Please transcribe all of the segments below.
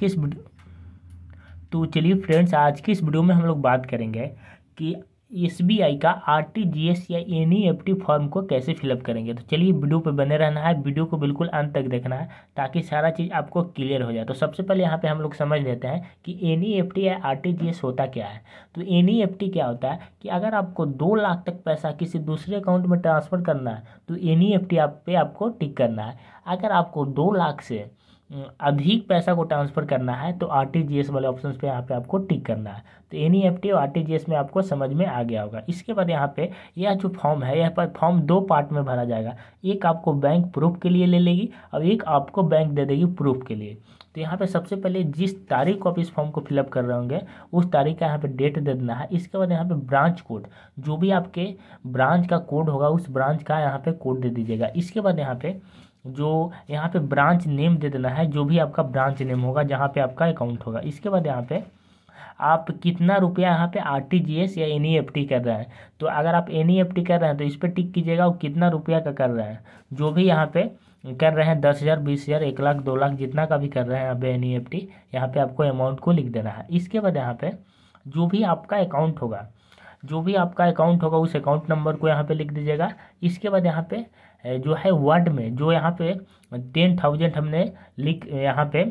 की इस वीडियो तो चलिए फ्रेंड्स आज की इस वीडियो में हम लोग बात करेंगे कि एस का आर या एन फॉर्म को कैसे फिलअप करेंगे तो चलिए वीडियो पर बने रहना है वीडियो को बिल्कुल अंत तक देखना है ताकि सारा चीज़ आपको क्लियर हो जाए तो सबसे पहले यहाँ पे हम लोग समझ लेते हैं कि एन या आर होता क्या है तो एन क्या होता है कि अगर आपको दो लाख तक पैसा किसी दूसरे अकाउंट में ट्रांसफ़र करना है तो एन आप पे आपको टिक करना है अगर आपको दो लाख से अधिक पैसा को ट्रांसफ़र करना है तो आर वाले ऑप्शन पे यहाँ पे आपको टिक करना है तो एन ई एफ टी और आर में आपको समझ में आ गया होगा इसके बाद यहाँ पे यह जो फॉर्म है यह फॉर्म दो पार्ट में भरा जाएगा एक आपको बैंक प्रूफ के लिए ले लेगी और एक आपको बैंक दे देगी प्रूफ के लिए तो यहाँ पे सबसे पहले जिस तारीख को आप इस फॉर्म को फिलअप कर रहे होंगे उस तारीख का यहाँ पे डेट दे देना है इसके बाद यहाँ पे ब्रांच कोड जो भी आपके ब्रांच का कोड होगा उस ब्रांच का यहाँ पे कोड दे दीजिएगा इसके बाद यहाँ पे जो यहाँ पे ब्रांच नेम दे देना है जो भी आपका ब्रांच नेम होगा जहाँ पे आपका अकाउंट होगा इसके बाद यहाँ पे आप कितना रुपया यहाँ पे आरटीजीएस या एन e कर रहे हैं तो अगर आप एन e कर रहे हैं तो इस पर टिक कीजिएगा और कितना रुपया का कर रहे हैं जो भी यहाँ पे कर रहे हैं दस हज़ार बीस हज़ार एक लाख दो लाख जितना का भी कर रहे हैं यहाँ पे एन ई एफ टी यहाँ आपको अमाउंट को लिख देना है इसके बाद यहाँ पर जो भी आपका अकाउंट होगा जो भी आपका अकाउंट होगा उस अकाउंट नंबर को यहाँ पे लिख दीजिएगा इसके बाद यहाँ पे जो है वर्ड में जो यहाँ पे टेन थाउजेंड हमने लिख यहाँ पे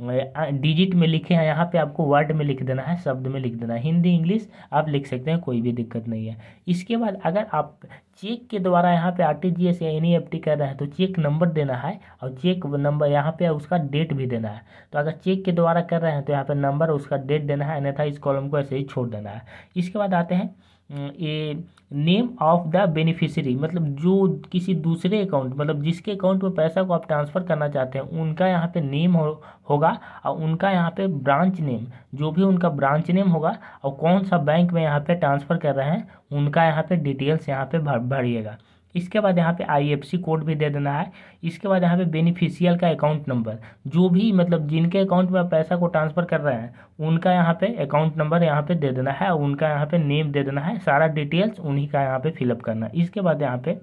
डिजिट में लिखे हैं यहाँ पे आपको वर्ड में लिख देना है शब्द में लिख देना है हिंदी इंग्लिश आप लिख सकते हैं कोई भी दिक्कत नहीं है इसके बाद अगर आप चेक के द्वारा यहाँ पे आर टी जी एस या एन ई एफ टी कर रहे हैं तो चेक नंबर देना है और चेक नंबर यहाँ पे उसका डेट भी देना है तो अगर चेक के द्वारा कर रहे हैं तो यहाँ पे नंबर उसका डेट देना है अन्यथा इस कॉलम को ऐसे ही छोड़ देना है इसके बाद आते हैं a name of the beneficiary मतलब जो किसी दूसरे अकाउंट मतलब जिसके अकाउंट में पैसा को आप ट्रांसफ़र करना चाहते हैं उनका यहाँ पे नेम हो होगा और उनका यहाँ पे ब्रांच नेम जो भी उनका ब्रांच नेम होगा और कौन सा बैंक में यहाँ पे ट्रांसफ़र कर रहे हैं उनका यहाँ पे डिटेल्स यहाँ पे भर भरिएगा इसके बाद यहाँ पे आईएफसी कोड भी दे देना है इसके बाद यहाँ पे बेनिफिशियल का अकाउंट नंबर जो भी मतलब जिनके अकाउंट में आप पैसा को ट्रांसफ़र कर रहे हैं उनका यहाँ पे अकाउंट नंबर यहाँ पे दे देना है उनका यहाँ पे नेम दे देना है सारा डिटेल्स उन्हीं का यहाँ पे फिलअप करना है इसके बाद यहाँ पे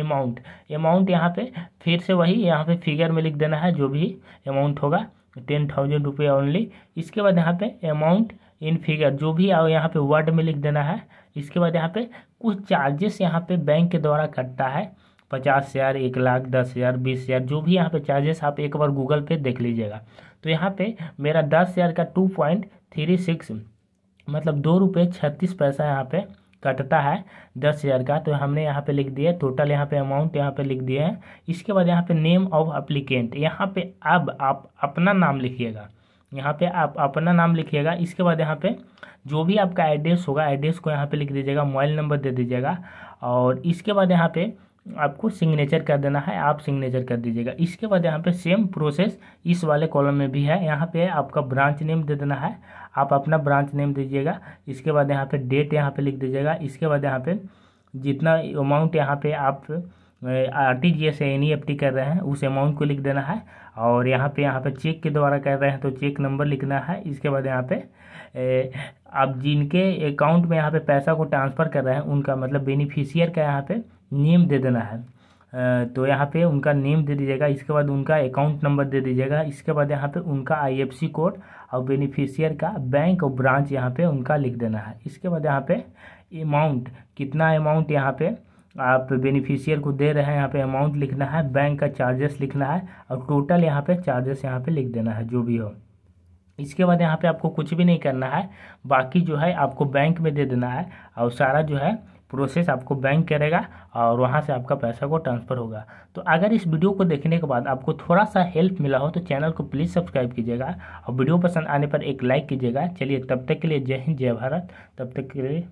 अमाउंट अमाउंट यहाँ पे फिर से वही यहाँ पे फिगर में लिख देना है जो भी अमाउंट होगा टेन थाउजेंड रुपये ओनली इसके बाद यहाँ पे अमाउंट इन फिगर जो भी यहाँ पे वर्ड में लिख देना है इसके बाद यहाँ पे कुछ चार्जेस यहाँ पे बैंक के द्वारा कटता है पचास हज़ार एक लाख दस हज़ार बीस हज़ार जो भी यहाँ पे चार्जेस आप एक बार गूगल पे देख लीजिएगा तो यहाँ पे मेरा दस हज़ार का टू पॉइंट थ्री सिक्स मतलब दो रुपये छत्तीस पैसा यहाँ पर कटता है दस हज़ार का तो हमने यहाँ पे लिख दिया टोटल यहाँ पे अमाउंट यहाँ पे लिख दिया है इसके बाद यहाँ पे नेम ऑफ अप्लीकेंट यहाँ पे अब आप अपना नाम लिखिएगा यहाँ पे आप अपना नाम लिखिएगा इसके बाद यहाँ पे जो भी आपका एड्रेस होगा एड्रेस को यहाँ पे लिख दीजिएगा मोबाइल नंबर दे दीजिएगा और इसके बाद यहाँ पे आपको सिग्नेचर कर देना है आप सिग्नेचर कर दीजिएगा इसके बाद यहाँ पे सेम प्रोसेस इस वाले कॉलम में भी है यहाँ पे आपका ब्रांच नेम दे देना है आप अपना ब्रांच नेम दीजिएगा इसके बाद यहाँ पे डेट यहाँ पे लिख दीजिएगा इसके बाद यहाँ पे जितना अमाउंट यहाँ पे आप R T G S N E F T कर रहे हैं उस अमाउंट को लिख देना है और यहाँ पे यहाँ पे चेक के द्वारा कर रहे हैं तो चेक नंबर लिखना है इसके बाद यहाँ पे आप जिनके अकाउंट में यहाँ पे पैसा को ट्रांसफ़र कर रहे हैं उनका मतलब बेनिफिशियर का यहाँ पे नेम दे देना है तो यहाँ पे उनका नेम दे दीजिएगा इसके बाद उनका अकाउंट नंबर दे दीजिएगा इसके बाद यहाँ पे उनका आईएफसी कोड और बेनिफिशियर का बैंक और ब्रांच यहाँ पे उनका लिख देना है इसके बाद यहाँ पे अमाउंट कितना अमाउंट यहाँ पे आप बेनिफिशियर को दे रहे हैं यहाँ पे अमाउंट लिखना है बैंक का चार्जेस लिखना है और टोटल यहाँ पर चार्जेस यहाँ पर लिख देना है जो भी हो इसके बाद यहाँ पर आपको कुछ भी नहीं करना है बाकी जो है आपको बैंक में दे देना है और सारा जो है प्रोसेस आपको बैंक करेगा और वहाँ से आपका पैसा को ट्रांसफ़र होगा तो अगर इस वीडियो को देखने के बाद आपको थोड़ा सा हेल्प मिला हो तो चैनल को प्लीज़ सब्सक्राइब कीजिएगा और वीडियो पसंद आने पर एक लाइक कीजिएगा चलिए तब तक के लिए जय हिंद जय भारत तब तक के लिए